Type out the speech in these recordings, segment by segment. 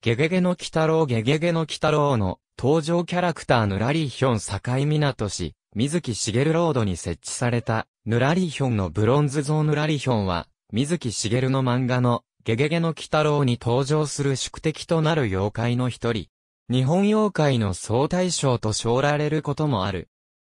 ゲゲゲの鬼太郎ゲゲゲの鬼太郎の登場キャラクターぬらりヒョン境港市、水木しげるロードに設置された、ラリーヒョンのブロンズ像ラリーヒョンは、水木しげるの漫画の、ゲゲゲの鬼太郎に登場する宿敵となる妖怪の一人。日本妖怪の総大将と称られることもある。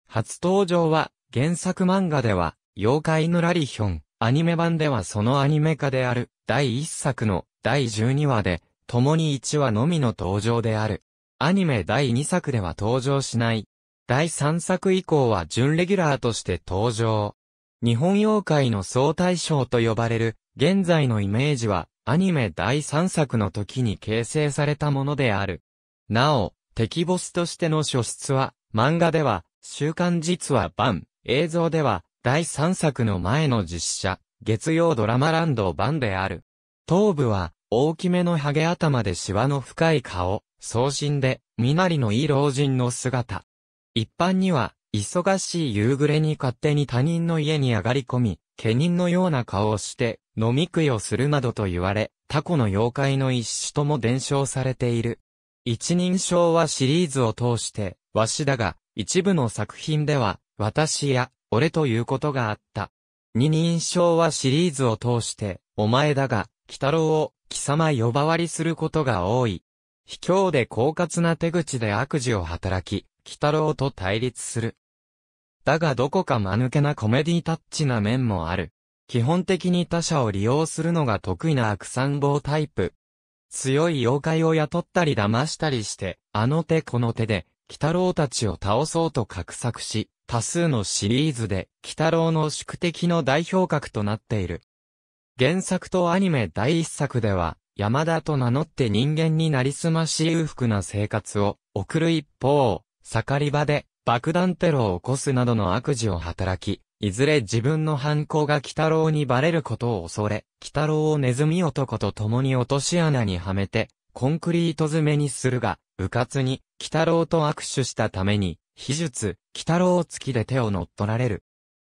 初登場は、原作漫画では、妖怪ヌラリヒョン、アニメ版ではそのアニメ化である、第1作の、第12話で、共に1話のみの登場である。アニメ第2作では登場しない。第3作以降は準レギュラーとして登場。日本妖怪の総大将と呼ばれる、現在のイメージは、アニメ第3作の時に形成されたものである。なお、敵ボスとしての初出は、漫画では、週刊実話版、映像では、第3作の前の実写、月曜ドラマランド版である。頭部は、大きめのハゲ頭でシワの深い顔、送信で、身なりのいい老人の姿。一般には、忙しい夕暮れに勝手に他人の家に上がり込み、家人のような顔をして、飲み食いをするなどと言われ、タコの妖怪の一種とも伝承されている。一人称はシリーズを通して、わしだが、一部の作品では、私や、俺ということがあった。二人称はシリーズを通して、お前だが、北郎を貴様呼ばわりすることが多い。卑怯で狡猾な手口で悪事を働き、北郎と対立する。だがどこか間抜けなコメディタッチな面もある。基本的に他者を利用するのが得意な悪参謀タイプ。強い妖怪を雇ったり騙したりして、あの手この手で、北郎たちを倒そうと画策し、多数のシリーズで、北郎の宿敵の代表格となっている。原作とアニメ第一作では、山田と名乗って人間になりすまし裕福な生活を送る一方、盛り場で爆弾テロを起こすなどの悪事を働き、いずれ自分の犯行が北郎にバレることを恐れ、北郎をネズミ男と共に落とし穴にはめて、コンクリート詰めにするが、迂闊に、北郎と握手したために、秘術、北太郎付きで手を乗っ取られる。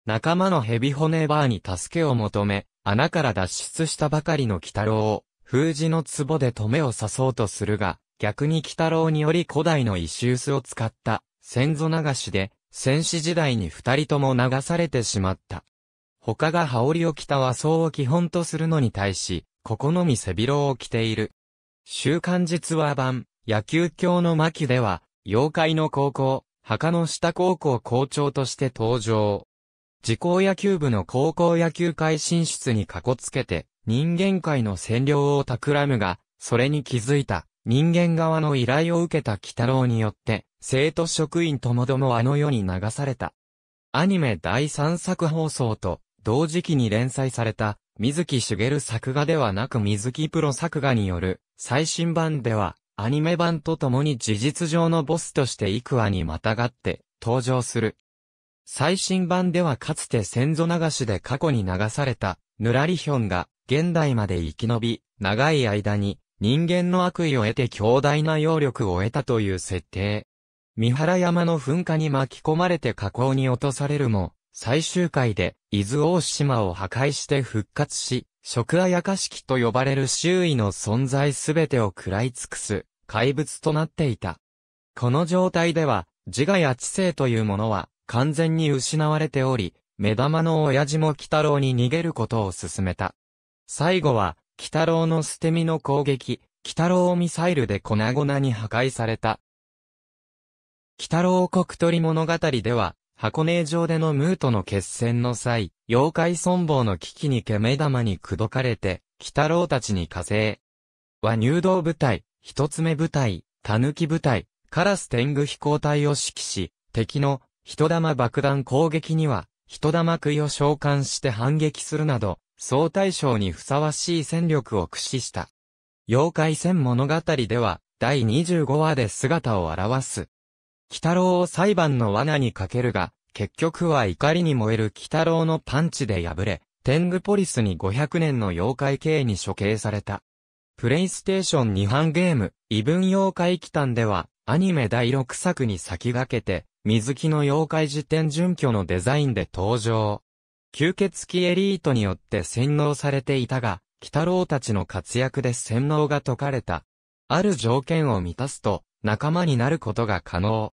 仲間のヘビ骨バーに助けを求め、穴から脱出したばかりの北郎を、封じの壺で止めを刺そうとするが、逆に北郎により古代の石臼を使った先祖流しで、戦士時代に二人とも流されてしまった。他が羽織を着た和装を基本とするのに対し、ここのみ背広を着ている。週刊実話版、野球教の巻では、妖怪の高校、墓の下高校校長として登場。自公野球部の高校野球界進出にこつけて、人間界の占領を企むが、それに気づいた、人間側の依頼を受けた北郎によって、生徒職員ともどもあの世に流された。アニメ第3作放送と、同時期に連載された、水木しげる作画ではなく水木プロ作画による、最新版では、アニメ版と共に事実上のボスとして幾話にまたがって、登場する。最新版ではかつて先祖流しで過去に流された、ぬらりひょんが、現代まで生き延び、長い間に、人間の悪意を得て強大な揚力を得たという設定。三原山の噴火に巻き込まれて河口に落とされるも、最終回で、伊豆大島を破壊して復活し、食あやかしきと呼ばれる周囲の存在すべてを喰らい尽くす、怪物となっていた。この状態では、自我や知性というものは、完全に失われており、目玉の親父も鬼太郎に逃げることを勧めた。最後は、鬼太郎の捨て身の攻撃、鬼太郎ミサイルで粉々に破壊された。鬼太郎国鳥物語では、箱根城でのムートの決戦の際、妖怪存亡の危機にけ目玉に口説かれて、鬼太郎たちに課税。は入道部隊、一つ目部隊、狸部隊、カラス天狗飛行隊を指揮し、敵の人玉爆弾攻撃には、人玉杭を召喚して反撃するなど、総大将にふさわしい戦力を駆使した。妖怪戦物語では、第25話で姿を現す。北郎を裁判の罠にかけるが、結局は怒りに燃える北郎のパンチで敗れ、天狗ポリスに500年の妖怪刑に処刑された。プレイステーション2版ゲーム、異文妖怪忌憚では、アニメ第6作に先駆けて、水木の妖怪辞典準拠のデザインで登場。吸血鬼エリートによって洗脳されていたが、鬼太郎たちの活躍で洗脳が解かれた。ある条件を満たすと、仲間になることが可能。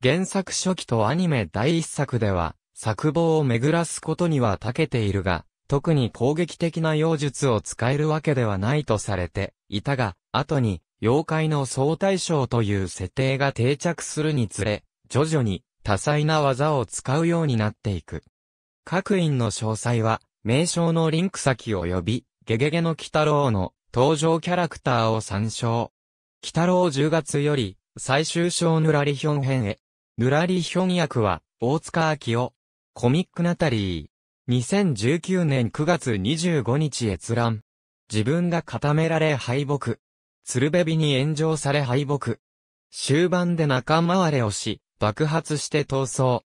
原作初期とアニメ第一作では、作望を巡らすことには長けているが、特に攻撃的な妖術を使えるわけではないとされていたが、後に、妖怪の総大将という設定が定着するにつれ、徐々に多彩な技を使うようになっていく。各院の詳細は、名称のリンク先及び、ゲゲゲの鬼太郎の登場キャラクターを参照。鬼太郎10月より、最終章ぬらりひょん編へ。ぬらりひょん役は、大塚明夫。コミックナタリー。2019年9月25日閲覧。自分が固められ敗北。鶴びに炎上され敗北。終盤で仲間割れをし、爆発して逃走。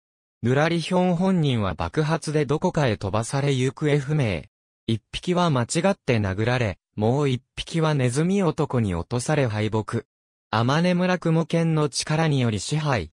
ヌラリヒョン本人は爆発でどこかへ飛ばされ行方不明。一匹は間違って殴られ、もう一匹はネズミ男に落とされ敗北。天根村雲剣の力により支配。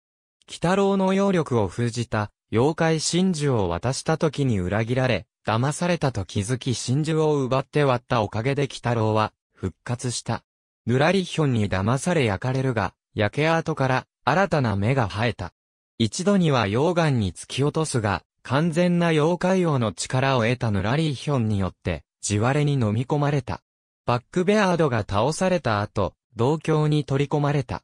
北郎の揚力を封じた、妖怪真珠を渡した時に裏切られ、騙されたと気づき真珠を奪って割ったおかげで北郎は、復活した。ぬらりひょんに騙され焼かれるが、焼け跡から、新たな芽が生えた。一度には溶岩に突き落とすが、完全な溶解王の力を得たヌラリーヒョンによって、地割れに飲み込まれた。バックベアードが倒された後、同郷に取り込まれた。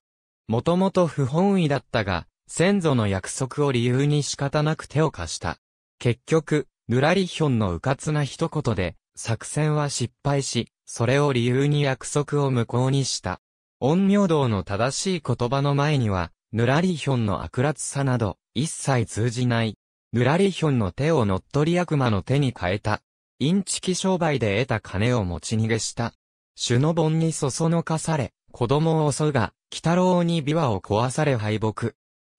もともと不本意だったが、先祖の約束を理由に仕方なく手を貸した。結局、ヌラリヒョンの迂闊な一言で、作戦は失敗し、それを理由に約束を無効にした。陰陽道の正しい言葉の前には、ぬらりひょんの悪辣さなど、一切通じない。ぬらりひょんの手を乗っ取り悪魔の手に変えた。インチキ商売で得た金を持ち逃げした。主の盆にそそのかされ、子供を襲うが、北郎に琵琶を壊され敗北。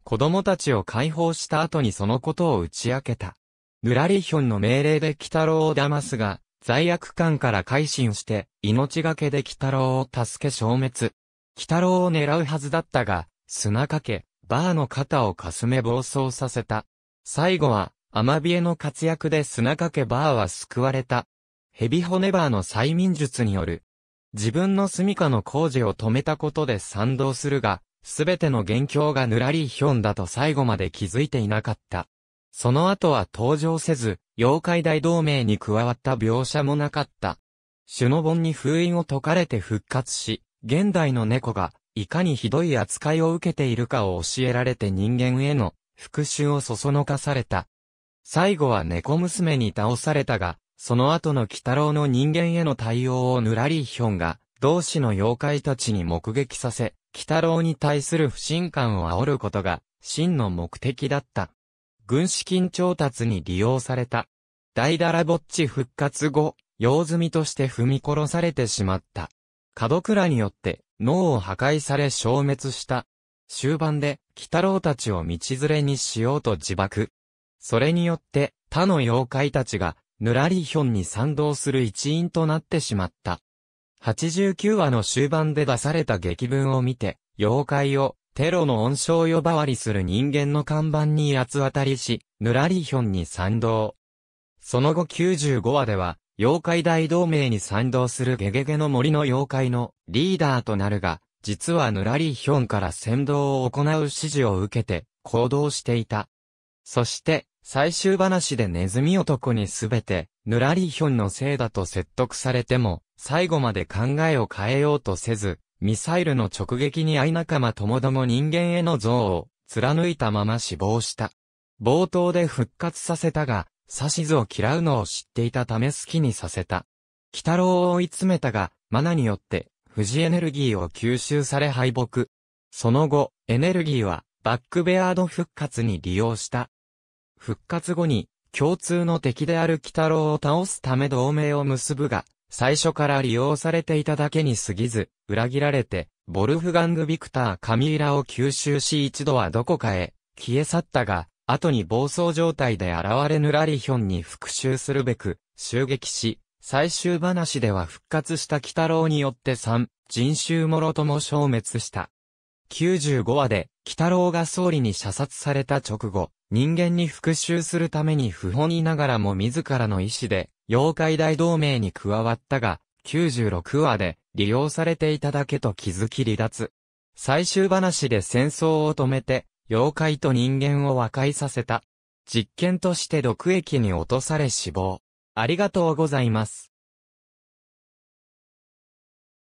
子供たちを解放した後にそのことを打ち明けた。ぬらりひょんの命令で北郎を騙すが、罪悪感から改心して、命がけで北郎を助け消滅。北郎を狙うはずだったが、砂かけ、バーの肩をかすめ暴走させた。最後は、アマビエの活躍で砂かけバーは救われた。ヘビホネバーの催眠術による。自分の住処の工事を止めたことで賛同するが、すべての元凶がぬらりひょんだと最後まで気づいていなかった。その後は登場せず、妖怪大同盟に加わった描写もなかった。種の盆に封印を解かれて復活し、現代の猫が、いかにひどい扱いを受けているかを教えられて人間への復讐をそそのかされた。最後は猫娘に倒されたが、その後の鬼太郎の人間への対応をぬらりひょんが、同志の妖怪たちに目撃させ、鬼太郎に対する不信感を煽ることが、真の目的だった。軍資金調達に利用された。大だらぼっち復活後、用済みとして踏み殺されてしまった。門倉によって脳を破壊され消滅した。終盤で、鬼太郎たちを道連れにしようと自爆。それによって、他の妖怪たちが、ぬらりひょんに賛同する一員となってしまった。89話の終盤で出された劇文を見て、妖怪を、テロの恩賞呼ばわりする人間の看板に八つ当たりし、ぬらりひょんに賛同。その後95話では、妖怪大同盟に賛同するゲゲゲの森の妖怪のリーダーとなるが、実はヌラリーヒョンから先導を行う指示を受けて行動していた。そして、最終話でネズミ男にすべて、ヌラリヒョンのせいだと説得されても、最後まで考えを変えようとせず、ミサイルの直撃に相仲間ともども人間への憎悪を貫いたまま死亡した。冒頭で復活させたが、指図を嫌うのを知っていたため好きにさせた。北郎を追い詰めたが、マナによって、富士エネルギーを吸収され敗北。その後、エネルギーは、バックベアード復活に利用した。復活後に、共通の敵である北郎を倒すため同盟を結ぶが、最初から利用されていただけに過ぎず、裏切られて、ボルフガング・ビクター・カミーラを吸収し一度はどこかへ、消え去ったが、後に暴走状態で現れぬラリヒョンに復讐するべく、襲撃し、最終話では復活した北郎によって三、人衆もろとも消滅した。95話で、北郎が総理に射殺された直後、人間に復讐するために不本意ながらも自らの意志で、妖怪大同盟に加わったが、96話で、利用されていただけと気づき離脱。最終話で戦争を止めて、妖怪と人間を和解させた。実験として毒液に落とされ死亡。ありがとうございます。